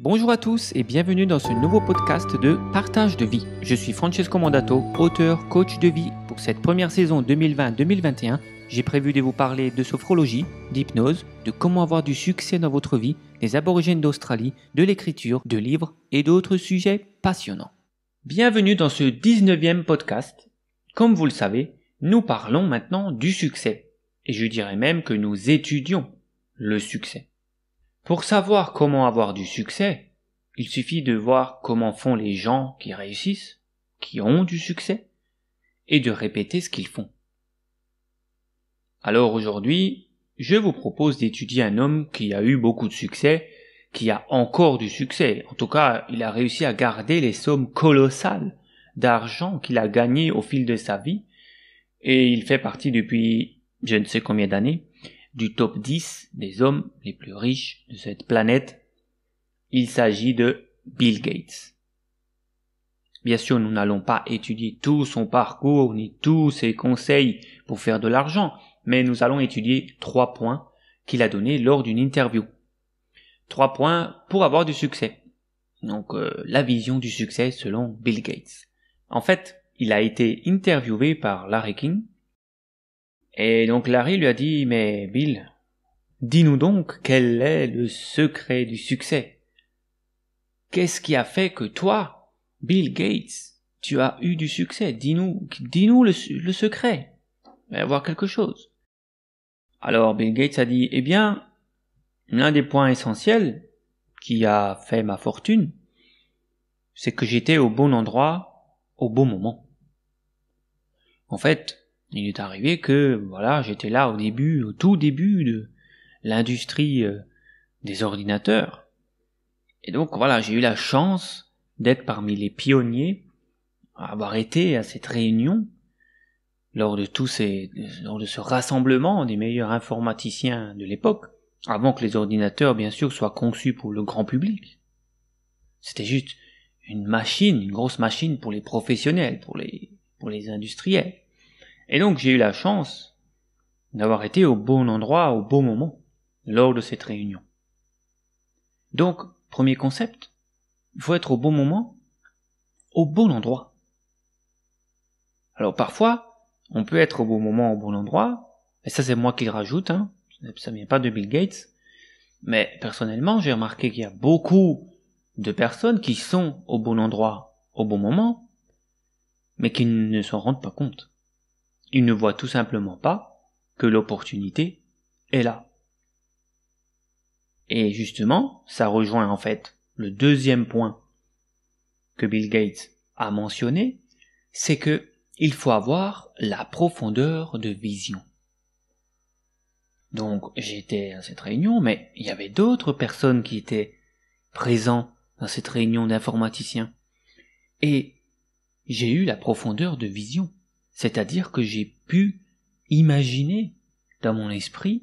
Bonjour à tous et bienvenue dans ce nouveau podcast de Partage de vie. Je suis Francesco Mandato, auteur, coach de vie. Pour cette première saison 2020-2021, j'ai prévu de vous parler de sophrologie, d'hypnose, de comment avoir du succès dans votre vie, des aborigènes d'Australie, de l'écriture, de livres et d'autres sujets passionnants. Bienvenue dans ce 19e podcast. Comme vous le savez, nous parlons maintenant du succès. Et je dirais même que nous étudions le succès. Pour savoir comment avoir du succès, il suffit de voir comment font les gens qui réussissent, qui ont du succès, et de répéter ce qu'ils font. Alors aujourd'hui, je vous propose d'étudier un homme qui a eu beaucoup de succès, qui a encore du succès. En tout cas, il a réussi à garder les sommes colossales d'argent qu'il a gagné au fil de sa vie, et il fait partie depuis je ne sais combien d'années du top 10 des hommes les plus riches de cette planète. Il s'agit de Bill Gates. Bien sûr, nous n'allons pas étudier tout son parcours ni tous ses conseils pour faire de l'argent, mais nous allons étudier trois points qu'il a donnés lors d'une interview. Trois points pour avoir du succès. Donc euh, la vision du succès selon Bill Gates. En fait, il a été interviewé par Larry King, et donc Larry lui a dit, mais Bill, dis-nous donc quel est le secret du succès Qu'est-ce qui a fait que toi, Bill Gates, tu as eu du succès Dis-nous, nous le, secret. Il va avoir quelque chose. Alors Bill Gates a dit, eh bien, l'un des points essentiels qui a fait ma fortune, c'est que j'étais au bon endroit au bon moment. En fait, il est arrivé que, voilà, j'étais là au début, au tout début de l'industrie euh, des ordinateurs. Et donc, voilà, j'ai eu la chance d'être parmi les pionniers avoir été à cette réunion lors de tous ces, lors de ce rassemblement des meilleurs informaticiens de l'époque, avant que les ordinateurs, bien sûr, soient conçus pour le grand public. C'était juste une machine, une grosse machine pour les professionnels, pour les, pour les industriels. Et donc j'ai eu la chance d'avoir été au bon endroit, au bon moment, lors de cette réunion. Donc, premier concept, il faut être au bon moment, au bon endroit. Alors parfois, on peut être au bon moment, au bon endroit, et ça c'est moi qui le rajoute, hein, ça vient pas de Bill Gates, mais personnellement j'ai remarqué qu'il y a beaucoup de personnes qui sont au bon endroit, au bon moment, mais qui ne s'en rendent pas compte il ne voit tout simplement pas que l'opportunité est là. Et justement, ça rejoint en fait le deuxième point que Bill Gates a mentionné, c'est que il faut avoir la profondeur de vision. Donc j'étais à cette réunion, mais il y avait d'autres personnes qui étaient présents dans cette réunion d'informaticiens. Et j'ai eu la profondeur de vision. C'est-à-dire que j'ai pu imaginer dans mon esprit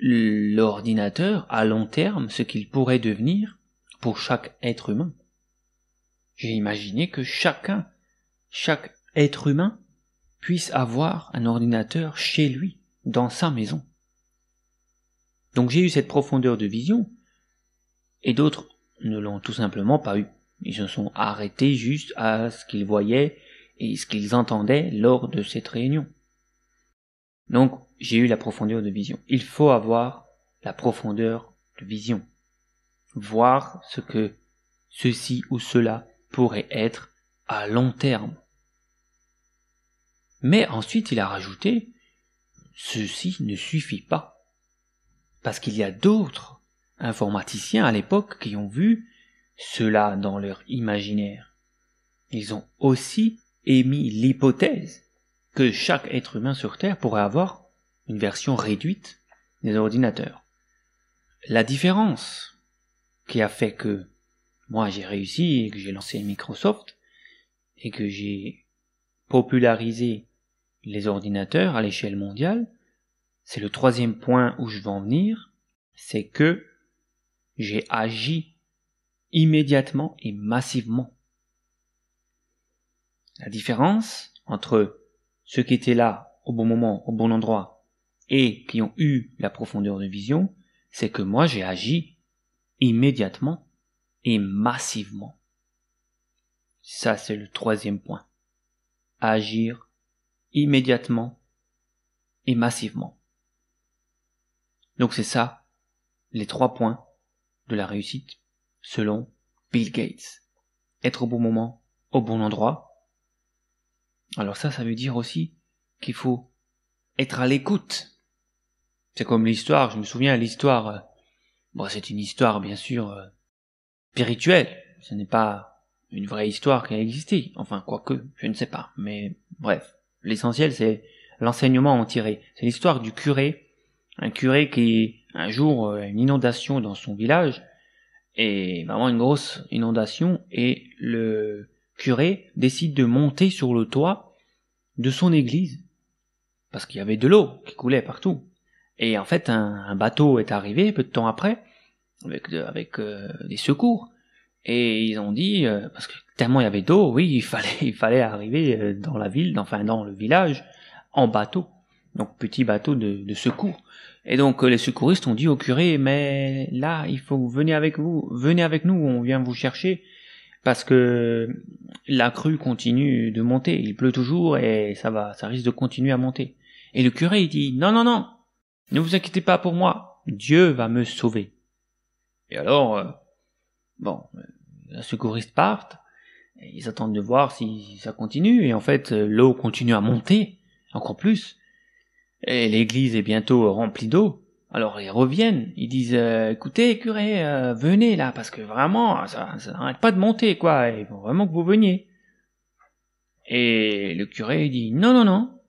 l'ordinateur à long terme, ce qu'il pourrait devenir pour chaque être humain. J'ai imaginé que chacun, chaque être humain puisse avoir un ordinateur chez lui, dans sa maison. Donc j'ai eu cette profondeur de vision, et d'autres ne l'ont tout simplement pas eu. Ils se sont arrêtés juste à ce qu'ils voyaient et ce qu'ils entendaient lors de cette réunion. Donc, j'ai eu la profondeur de vision. Il faut avoir la profondeur de vision. Voir ce que ceci ou cela pourrait être à long terme. Mais ensuite, il a rajouté, ceci ne suffit pas. Parce qu'il y a d'autres informaticiens à l'époque qui ont vu cela dans leur imaginaire. Ils ont aussi émis l'hypothèse que chaque être humain sur Terre pourrait avoir une version réduite des ordinateurs. La différence qui a fait que moi j'ai réussi et que j'ai lancé Microsoft et que j'ai popularisé les ordinateurs à l'échelle mondiale, c'est le troisième point où je vais en venir, c'est que j'ai agi immédiatement et massivement. La différence entre ceux qui étaient là au bon moment, au bon endroit, et qui ont eu la profondeur de vision, c'est que moi j'ai agi immédiatement et massivement. Ça c'est le troisième point. Agir immédiatement et massivement. Donc c'est ça, les trois points de la réussite selon Bill Gates. Être au bon moment, au bon endroit, alors ça, ça veut dire aussi qu'il faut être à l'écoute. C'est comme l'histoire, je me souviens, l'histoire, euh, bon, c'est une histoire bien sûr euh, spirituelle, ce n'est pas une vraie histoire qui a existé, enfin quoique, je ne sais pas, mais bref, l'essentiel c'est l'enseignement en tirer. C'est l'histoire du curé, un curé qui un jour euh, a une inondation dans son village, et vraiment une grosse inondation, et le curé décide de monter sur le toit de son église, parce qu'il y avait de l'eau qui coulait partout. Et en fait, un, bateau est arrivé peu de temps après, avec, euh, euh, des secours, et ils ont dit, euh, parce que tellement il y avait d'eau, oui, il fallait, arriver dans la ville, enfin dans le village, en bateau, donc petit bateau de, de secours. Et donc les secouristes ont dit au curé, mais là, il faut venir avec vous, venez avec nous, on vient vous chercher, parce que la crue continue de monter. Il pleut toujours et ça va, ça risque de continuer à monter. Et le curé, il dit, non, non, non, ne vous inquiétez pas pour moi, Dieu va me sauver. Et alors, euh, bon, euh, les secouristes partent, et ils attendent de voir si ça continue, et en fait, euh, l'eau continue à monter, encore plus, et l'église est bientôt remplie d'eau. Alors ils reviennent, ils disent euh, écoutez curé, euh, venez là parce que vraiment ça, ça n'arrête pas de monter quoi, il faut vraiment que vous veniez. Et le curé dit non non non,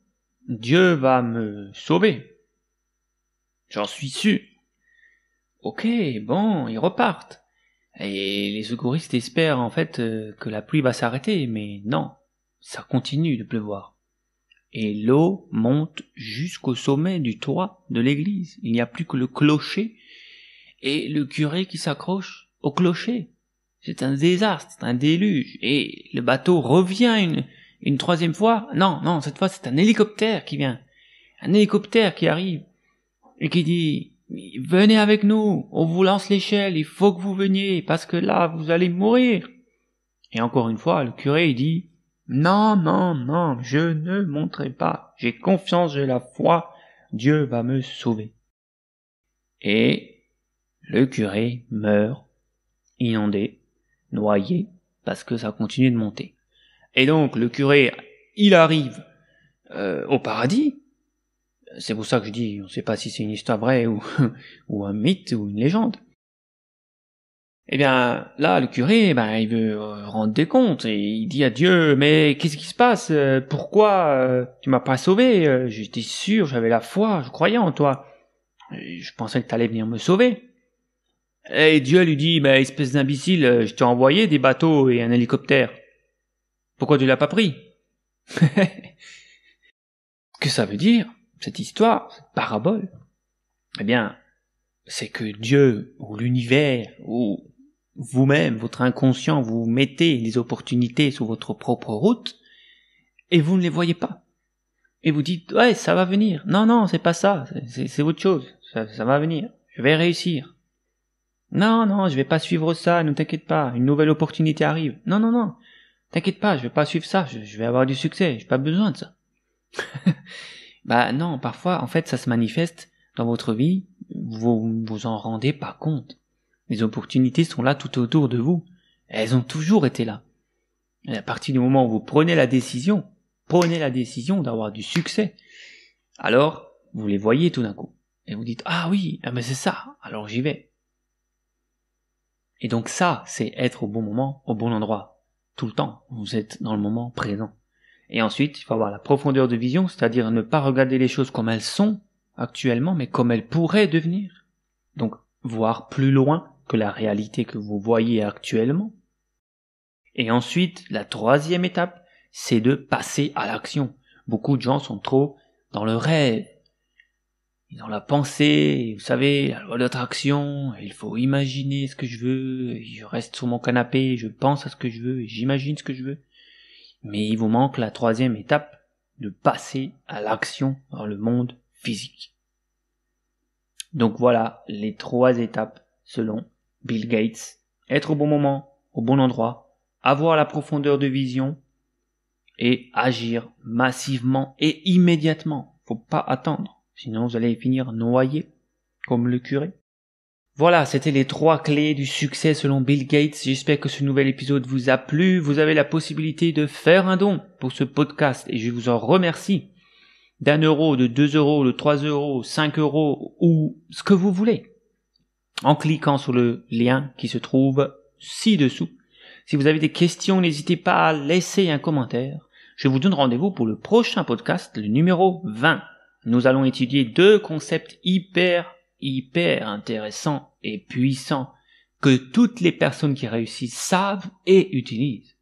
Dieu va me sauver. J'en suis sûr. Ok, bon, ils repartent. Et les secouristes espèrent en fait euh, que la pluie va s'arrêter, mais non, ça continue de pleuvoir et l'eau monte jusqu'au sommet du toit de l'église. Il n'y a plus que le clocher et le curé qui s'accroche au clocher. C'est un désastre, c'est un déluge. Et le bateau revient une, une troisième fois. Non, non, cette fois c'est un hélicoptère qui vient. Un hélicoptère qui arrive et qui dit Venez avec nous, on vous lance l'échelle, il faut que vous veniez, parce que là vous allez mourir. Et encore une fois, le curé dit non, non, non, je ne montrerai pas. J'ai confiance, j'ai la foi. Dieu va me sauver. Et le curé meurt, inondé, noyé, parce que ça continue de monter. Et donc le curé, il arrive euh, au paradis. C'est pour ça que je dis, on ne sait pas si c'est une histoire vraie ou, ou un mythe ou une légende. Eh bien, là, le curé, ben, il veut euh, rendre des comptes et il dit à Dieu, mais qu'est-ce qui se passe euh, Pourquoi euh, tu m'as pas sauvé J'étais sûr, j'avais la foi, je croyais en toi. je pensais que allais venir me sauver. Et Dieu lui dit, mais ben, espèce d'imbécile, je t'ai envoyé des bateaux et un hélicoptère. Pourquoi tu l'as pas pris que ça veut dire, cette histoire, cette parabole Eh bien, c'est que Dieu, ou l'univers, ou vous-même, votre inconscient, vous mettez les opportunités sur votre propre route, et vous ne les voyez pas. Et vous dites, ouais, ça va venir. Non, non, c'est pas ça, c'est autre chose. Ça, va venir. Je vais réussir. Non, non, je vais pas suivre ça, ne t'inquiète pas, une nouvelle opportunité arrive. Non, non, non, t'inquiète pas, je vais pas suivre ça, je, vais avoir du succès, j'ai pas besoin de ça. bah non, parfois, en fait, ça se manifeste dans votre vie, vous vous en rendez pas compte. Les opportunités sont là tout autour de vous. Elles ont toujours été là. Et à partir du moment où vous prenez la décision, prenez la décision d'avoir du succès, alors vous les voyez tout d'un coup. Et vous dites, ah oui, mais ah ben c'est ça, alors j'y vais. Et donc ça, c'est être au bon moment, au bon endroit, tout le temps. Vous êtes dans le moment présent. Et ensuite, il faut avoir la profondeur de vision, c'est-à-dire ne pas regarder les choses comme elles sont actuellement, mais comme elles pourraient devenir. Donc, voir plus loin que la réalité que vous voyez actuellement. Et ensuite, la troisième étape, c'est de passer à l'action. Beaucoup de gens sont trop dans le rêve, dans la pensée, vous savez, la loi l'attraction, il faut imaginer ce que je veux, je reste sur mon canapé, je pense à ce que je veux, j'imagine ce que je veux. Mais il vous manque la troisième étape, de passer à l'action dans le monde physique. Donc voilà les trois étapes selon Bill Gates, être au bon moment, au bon endroit, avoir la profondeur de vision et agir massivement et immédiatement. Faut pas attendre, sinon vous allez finir noyé, comme le curé. Voilà, c'était les trois clés du succès selon Bill Gates. J'espère que ce nouvel épisode vous a plu. Vous avez la possibilité de faire un don pour ce podcast et je vous en remercie. D'un euro, de deux euros, de trois euros, cinq euros ou ce que vous voulez en cliquant sur le lien qui se trouve ci-dessous. Si vous avez des questions, n'hésitez pas à laisser un commentaire. Je vous donne rendez-vous pour le prochain podcast, le numéro 20. Nous allons étudier deux concepts hyper, hyper intéressants et puissants que toutes les personnes qui réussissent savent et utilisent.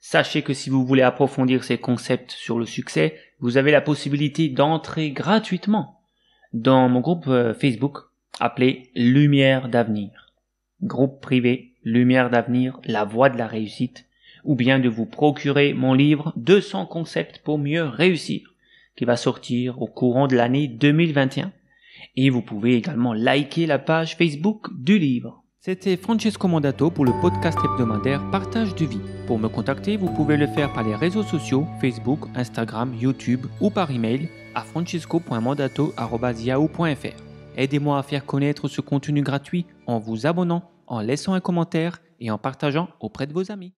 Sachez que si vous voulez approfondir ces concepts sur le succès, vous avez la possibilité d'entrer gratuitement dans mon groupe euh, Facebook appelé Lumière d'avenir. Groupe privé Lumière d'avenir, la voie de la réussite, ou bien de vous procurer mon livre 200 concepts pour mieux réussir, qui va sortir au courant de l'année 2021. Et vous pouvez également liker la page Facebook du livre. C'était Francesco Mandato pour le podcast hebdomadaire Partage de vie. Pour me contacter, vous pouvez le faire par les réseaux sociaux Facebook, Instagram, YouTube ou par email à francesco.mandato.yahoo.fr aidez-moi à faire connaître ce contenu gratuit en vous abonnant, en laissant un commentaire et en partageant auprès de vos amis.